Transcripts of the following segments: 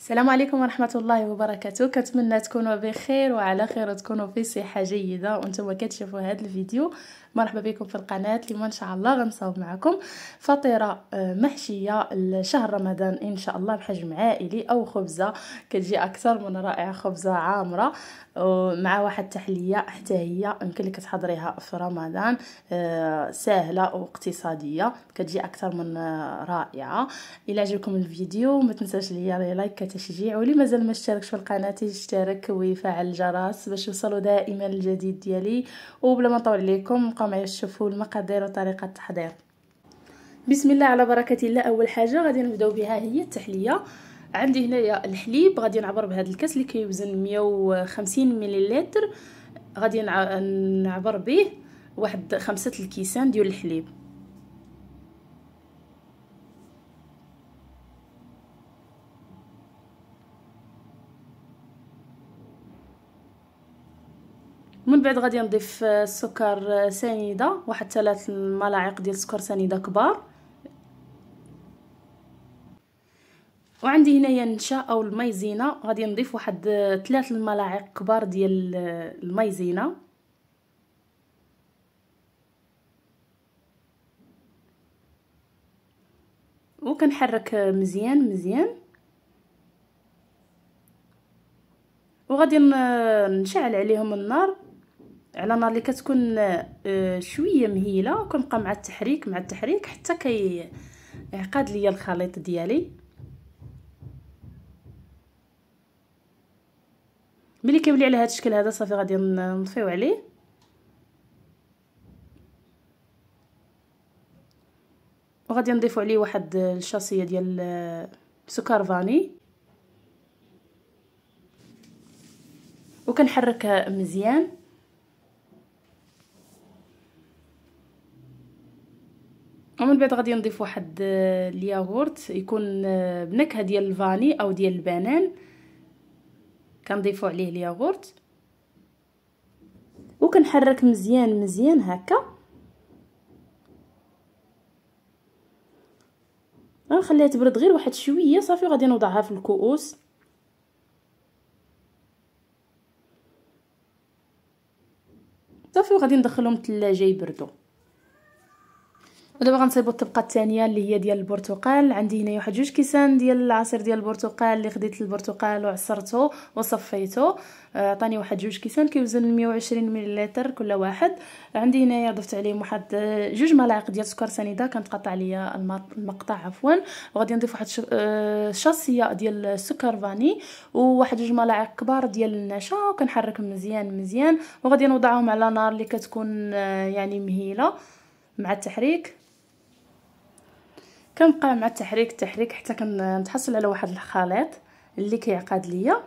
السلام عليكم ورحمة الله وبركاته كنتمنى تكونوا بخير وعلى خير وتكونوا في صحة جيدة وانتم كتشوفوا هذا الفيديو مرحبا بكم في القناه اليوم ان شاء الله غنصاوب معكم فطيره آه، محشيه لشهر رمضان ان شاء الله بحجم عائلي او خبزه كتجي اكثر من رائعه خبزه عامره مع واحد التحليه حتى هي يمكن لك تحضريها في رمضان آه، سهله واقتصاديه كتجي اكثر من رائعه الى عجبكم الفيديو ما تنساش ليا لايك كتشجيع واللي مازال ما اشتركش في القناه يشترك ويفعل الجرس باش يوصلوا دائما الجديد ديالي وبلا ما نطول عليكم نبقاو معايا تشوفوا المقادير وطريقه التحضير بسم الله على بركه الله اول حاجه غادي نبداو بها هي التحليه عندي هنايا الحليب غادي نعبر بهذا الكاس اللي كيوزن 150 مليلتر غادي نعبر به واحد خمسة الكيسان ديال الحليب من بعد غادي نضيف آه، السكر آه، سنيده واحد ثلاث ملاعق ديال السكر سنيده كبار وعندي هنايا النشا او المايزينا غادي نضيف واحد آه، ثلاث الملاعق كبار ديال المايزينا وكنحرك مزيان مزيان وغادي نشعل عليهم النار على نار اللي كتكون آه، شويه مهيله وكنبقى مع التحريك مع التحريك حتى كيعقد كي ليا الخليط ديالي ملي كيولي على هذا الشكل هذا صافي غادي نطفيو عليه وغادي نضيفوا عليه واحد الشاصيه ديال آه، سكر فاني وكنحركها مزيان ومن بعد غادي نضيف واحد آه، الياغورت يكون آه، بنكهه ديال الفاني او ديال البنان كنضيفو عليه الياغورت وكنحرك مزيان مزيان هكا غنخليها تبرد غير واحد شويه صافي وغادي نوضعها في الكؤوس صافي وغادي ندخلهم الثلاجه يبردوا ودابا غنصيبو الطبقه الثانيه اللي هي ديال البرتقال عندي هنايا واحد جوج كيسان ديال العصير ديال البرتقال اللي خديت البرتقال وعصرته وصفيته عطاني واحد جوج كيسان كيوزن 120 مليلتر كل واحد عندي هنايا ضفت عليهم واحد جوج ملاعق ديال سكر سنيده كانت قطع ليا المقطع عفوا وغادي نضيف واحد آه، شاصيه ديال السكر فاني وواحد جوج ملاعق كبار ديال النشا وكنحرك مزيان مزيان وغادي نوضعهم على نار اللي كتكون آه، يعني مهيله مع التحريك كنبقى مع التحريك التحريك حتى كنتحصل على واحد الخليط اللي كيعقد ليا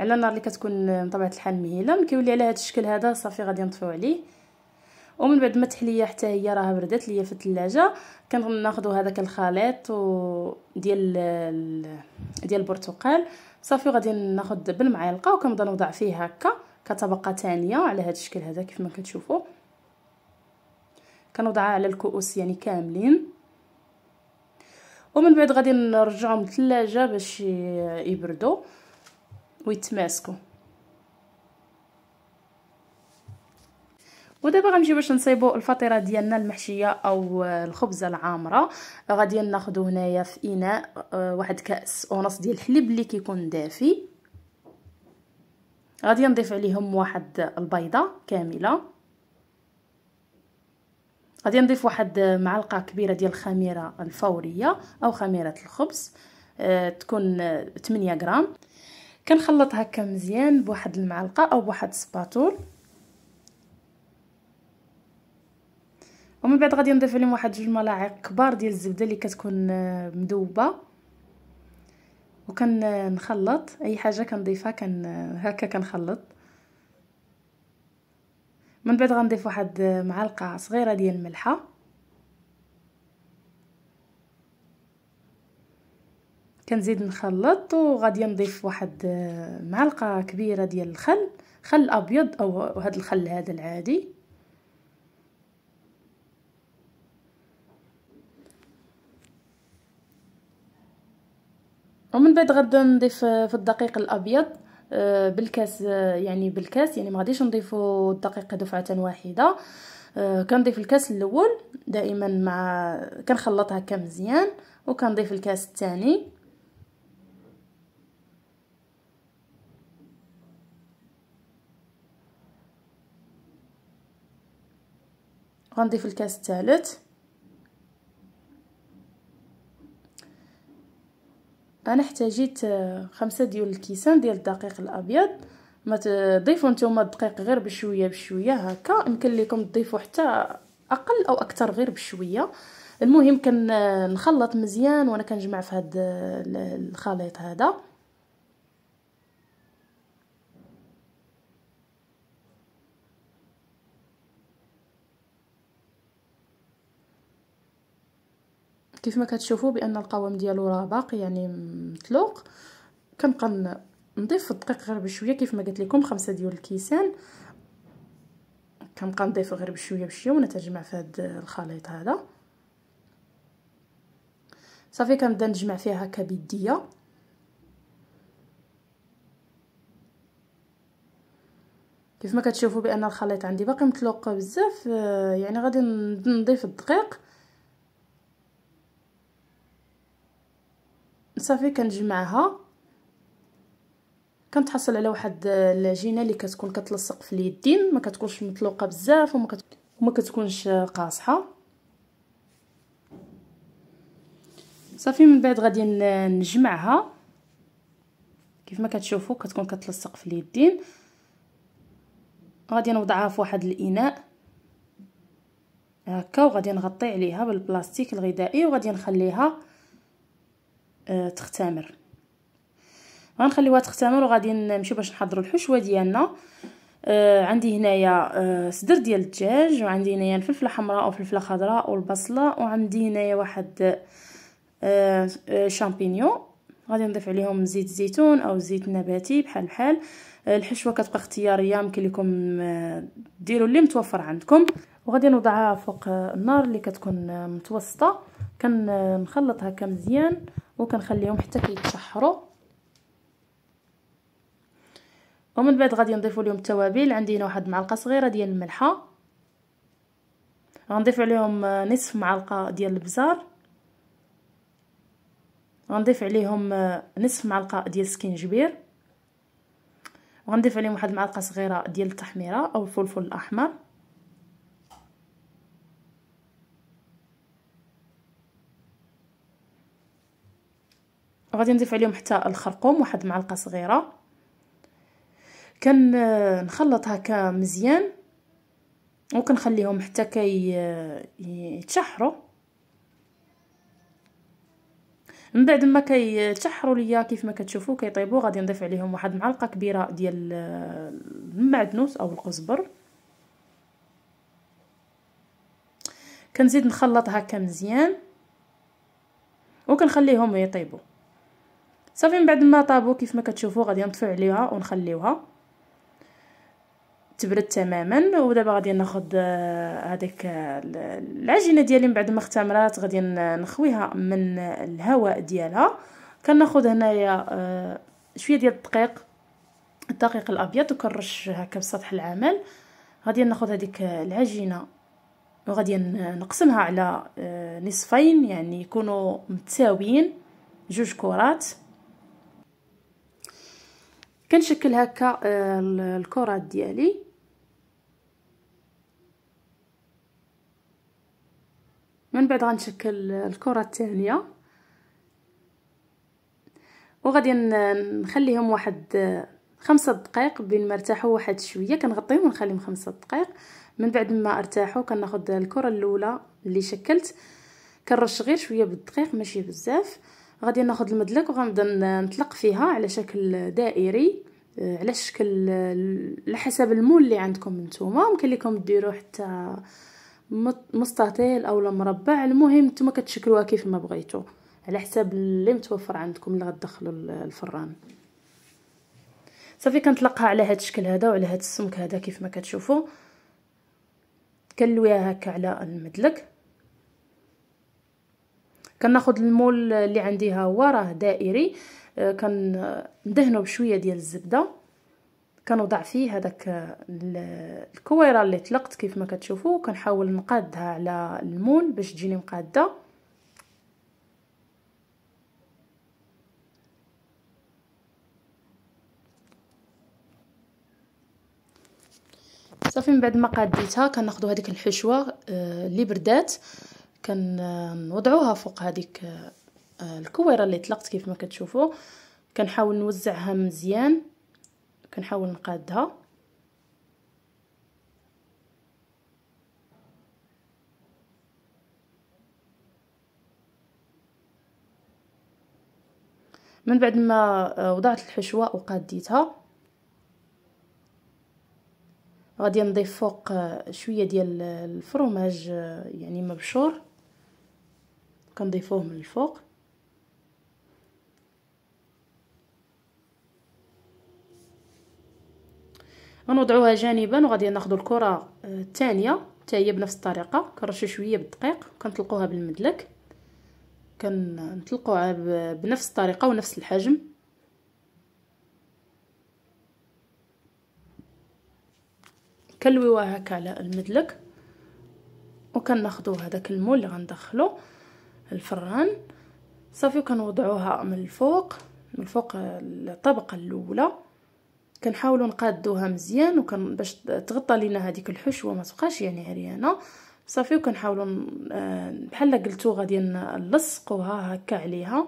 على النار اللي كتكون بطبيعه الحال مهيله ملي كيولي على هذا الشكل هذا صافي غادي نطفيو عليه ومن بعد ما تحلي حتى هي راه بردات ليا في الثلاجه كناخذوا هذاك الخليط و ديال ديال البرتقال صافي غادي ناخذ بالمعلقه وكنبدا نوضع فيه هكا كطبقه ثانيه على هذا الشكل هذا كيف ما كتشوفوا كنوضعها على الكؤوس يعني كاملين ومن بعد غادي نرجعهم للثلاجه باش يبردوا ويتماسكوا ودابا غنمشيو باش نصيبو الفطيره ديالنا المحشيه او الخبزه العامره غادي ناخذو هنايا في اناء آه، واحد كاس ونص ديال الحليب اللي كيكون دافي غادي نضيف عليهم واحد البيضه كامله غادي نضيف واحد معلقه كبيره ديال الخميره الفوريه او خميره الخبز أه تكون 8 غرام كنخلط هكا مزيان بواحد المعلقه او بواحد السباطول ومن بعد غادي نضيف عليهم واحد جوج ملاعق كبار ديال الزبده اللي كتكون آه، مذوبه وكنخلط اي حاجه كنضيفها كن آه، هكا كنخلط من بعد غنضيف واحد معلقه صغيره ديال الملحه كنزيد نخلط وغادي نضيف واحد معلقه كبيره ديال الخل خل ابيض او هذا الخل هذا العادي ومن بعد غادي نضيف في الدقيق الابيض آه، بالكاس آه، يعني بالكاس يعني ما غاديش نضيفو الدقيق دفعه واحده آه، كنضيف الكاس الاول دائما مع كنخلط هكا مزيان وكنضيف الكاس الثاني غنضيف الكاس الثالث انا احتاجيت آه، خمسة ديال الكيسان ديال الدقيق الابيض ما تضيفوا نتوما الدقيق غير بشويه بشويه هكا يمكن لكم تضيفوا حتى اقل او اكثر غير بشويه المهم كنخلط آه، مزيان وانا كنجمع في هذا آه، الخليط هذا كيف ما كتشوفوا بان القوام ديالو راه باقي يعني مطلوق كنبقى نضيف الدقيق غير بشويه كيف ما قلت لكم خمسة ديال الكيسان كنبقى نضيف غير بشويه بشويه ونتجمع في هذا الخليط هذا صافي كنبدا نجمع فيها هكا بيديه كيف ما كتشوفوا بان الخليط عندي باقي مطلوق بزاف آه، يعني غادي نضيف الدقيق صافي كنجمعها كنتحصل على واحد العجينه اللي كتكون كتلصق في اليدين ما كتكونش مطلوقه بزاف وما وما كتكونش قاصحه صافي من بعد غادي نجمعها كيف ما كتشوفوا كتكون كتلصق في اليدين غادي نوضعها في واحد الاناء هكا وغادي نغطي عليها بالبلاستيك الغذائي وغادي نخليها آه، تختمر غنخليوها تختمر وغادي نمشيو باش نحضروا الحشوه ديالنا آه عندي هنايا آه صدر ديال الدجاج وعندي هنايا الفلفله حمراء وفلفله خضراء والبصله وعندي هنايا واحد آه, آه، شامبينيون غادي نضيف عليهم زيت الزيتون او زيت نباتي بحال بحال آه، الحشوه كتبقى اختياريه يمكن لكم ديروا اللي متوفر عندكم وغادي نوضعها فوق النار اللي كتكون متوسطه كنخلط هكا مزيان وكنخليهم حتى كيتشحروا ومن بعد غادي نضيفوا لهم التوابل عندي هنا واحد معلقه صغيره ديال الملحه غنضيف عليهم آه، نصف معلقه ديال البزار غنضيف عليهم آه، نصف معلقه ديال السكينجبير وغنضيف عليهم واحد المعلقه صغيره ديال التحميره او الفلفل الاحمر غادي نضيف عليهم حتى الخرقوم واحد معلقه صغيره كنخلط هكا مزيان وكنخليهم حتى كي آه، يتشحروا من بعد ما كيتشحروا ليا كيف ما كتشوفوا كيطيبوا غادي نضيف عليهم واحد معلقه كبيره ديال آه، المعدنوس او القزبر كنزيد نخلط هكا مزيان وكنخليهم يطيبوا صافي من بعد ما طابو كيف ما كتشوفوا غادي نطفيو عليها ونخليوها تبرد تماما ودابا غادي ناخذ آه، هذيك آه، العجينه ديالي من بعد ما اختمرات غادي نخويها من الهواء ديالها كناخذ هنايا آه، شويه ديال الدقيق الدقيق الابيض وكنرش هكا بسطح العمل غادي ناخذ هذيك العجينه وغادي نقسمها على نصفين يعني يكونوا متساويين جوج كرات كنشكل هكا آه، الكرات ديالي من بعد غنشكل الكره الثانيه وغادي نخليهم واحد آه، خمسة دقائق بين ما ارتاحوا واحد شويه كنغطيهم ونخليهم خمسة دقائق من بعد ما ارتاحوا كناخذ الكره الاولى اللي شكلت كنرش غير شويه بالدقيق ماشي بزاف غادي ناخذ المدلك وغنبدا نطلق فيها على شكل دائري آه، على شكل آه، على حسب المول اللي عندكم نتوما يمكن لكم ديروا حتى مستطيل اولا مربع المهم نتوما كتشكلوها كيف ما بغيتو على حساب اللي متوفر عندكم اللي غتدخلوا الفران صافي كنطلقها على هذا الشكل هذا وعلى هذا السمك هذا كيف ما كتشوفوا كنلويها هكا على المدلك كناخذ المول اللي عندي ها هو راه دائري آه، كندهنو بشويه ديال الزبده كنوضع فيه هذاك الكويره اللي طلقت كيف ما كتشوفوا كنحاول نقادها على المول باش تجيني مقاده صافي من بعد ما قاديتها كناخذوا هذيك الحشوه آه، اللي بردات كنوضعوها فوق هذيك آه، الكويره اللي طلقت كيف ما كتشوفوا كنحاول نوزعها مزيان كنحاول نقادها من بعد ما آه، وضعت الحشوه وقاديتها غادي نضيف فوق آه، شويه ديال الفرماج يعني مبشور كنضيفوه من الفوق غنوضعوها جانبا وغادي ناخذ الكره آه، الثانيه حتى هي بنفس الطريقه كنرشو شويه بالدقيق وكنطلقوها بالمدلك كنطلقوها بنفس الطريقه ونفس الحجم كنلويوها هكا على المدلك وكناخذوا هذاك المول اللي غندخلو الفران صافي وكنوضعوها من الفوق من فوق الطبقه الاولى كنحاولوا نقادوها مزيان وكن باش تغطى لينا هذيك الحشوه ما تبقاش يعني عريانه صافي وكنحاولوا آه، بحال قلتو غادي نلصقوها هكا عليها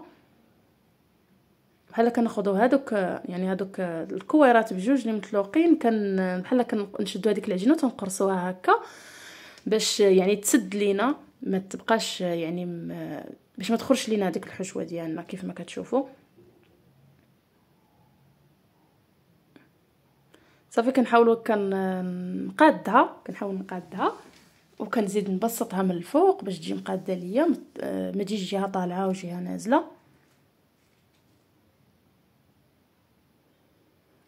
بحال كناخذوا هذوك يعني هذوك الكويرات بجوج اللي متلوقين كان بحال كنشدوا هذيك العجينه وتنقرصوها هكا باش يعني تسد لينا ما تبقاش يعني م... باش ما تخرجش لينا ديك الحشوه ديالنا كيف ما كتشوفوا صافي كنحاولوا كنقادها كنحاول نقادها وكنزيد نبسطها من الفوق باش تجي مقاده ليا ما تجيش جهه طالعه وجهه نازله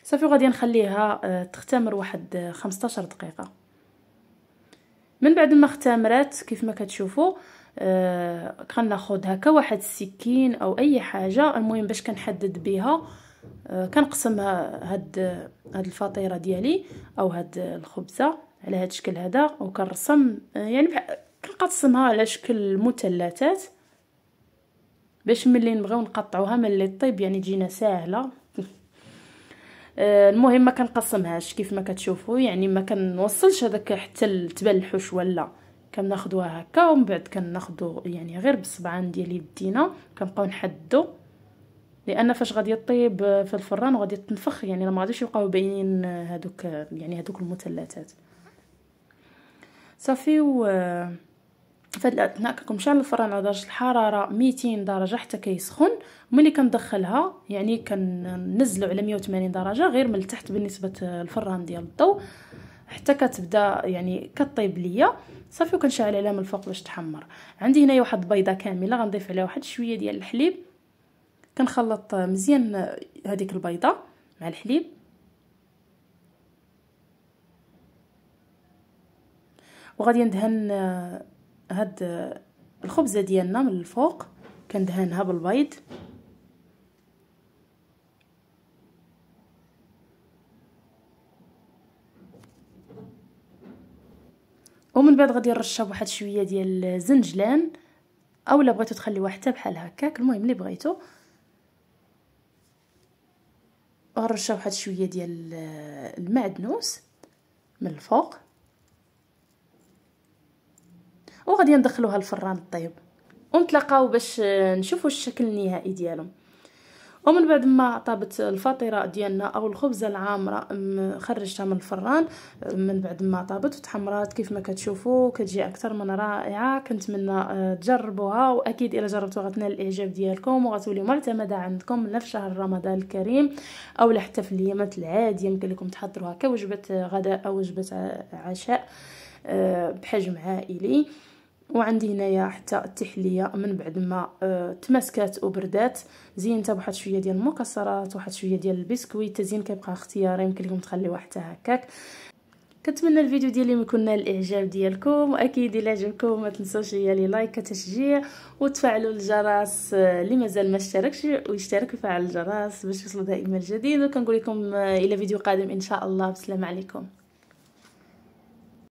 صافي غادي نخليها آه، تختمر واحد 15 دقيقه من بعد ما اختمرات كيف ما كتشوفوا آه كناخذ هكا واحد السكين او اي حاجه المهم باش كنحدد بها آه، كنقسم هاد هاد الفطيره ديالي او هاد الخبزه على هاد الشكل هذا وكنرسم آه، يعني كنقسمها على شكل مثلثات باش ملي نبغيو نقطعوها ملي طيب يعني تجينا ساهله آه، المهم ما كنقسمهاش كيف ما كتشوفوا يعني ما كنوصلش هذاك حتى تبان الحشوه لا كناخدوها هكا ومن بعد كناخدو يعني غير بالصبعان ديال يدينا كنبقاو نحدو لان فاش غادي يطيب في الفران وغادي تنفخ يعني ما غاديش يبقاو باينين هادوك يعني هادوك المثلثات صافي و فهاد الاثناء كنكون شعل الفران على درجه الحراره 200 درجه حتى كيسخن ملي كندخلها يعني كننزلو على 180 درجه غير من التحت بالنسبه الفران ديال الضو حتى كتبدا يعني كطيب ليا صافي وكنشعل عليها من الفوق باش تحمر عندي هنايا واحد البيضه كامله غنضيف عليها واحد شويه ديال الحليب كنخلط مزيان هذيك البيضه مع الحليب وغادي ندهن هاد الخبزه ديالنا من الفوق كندهنها بالبيض ومن بعد غادي نرشها بواحد شويه ديال زنجلان اولا بغيتو تخليوها حتى بحال هكاك المهم اللي بغيتو غنرشها بواحد شويه ديال المعدنوس من الفوق وغادي ندخلوها الفران طيب ونتلاقاو باش نشوفوا الشكل النهائي ديالهم ومن بعد ما طابت الفطيره ديالنا او الخبزه العامره خرجتها من الفران من بعد ما طابت وتحمرات كيف ما كتشوفوا كتجي اكثر من رائعه كنتمنى آه، تجربوها واكيد الا جربتوها غتنال الاعجاب ديالكم وغتولي معتمده عندكم لا في شهر رمضان الكريم او حتى في الايامات العاديه يمكن لكم تحضروها كوجبه آه، غداء او وجبه آه، عشاء بحجم عائلي وعندي هنايا حتى التحليه من بعد ما آه تماسكات وبردات زينتها بواحد شويه ديال المكسرات واحد شويه ديال البسكويت التزيين كيبقى اختياري يمكن لكم تخليوه حتى هكاك كنتمنى الفيديو ديالي يكون نال الاعجاب ديالكم واكيد الى عجبكم ما تنسوش لي لايك كتشجيع وتفعلوا الجرس آه، اللي مازال ما اشتركش ويشترك ويفعل الجرس باش يوصلوا دائما الجديد وكنقول لكم آه، الى فيديو قادم ان شاء الله بسلام عليكم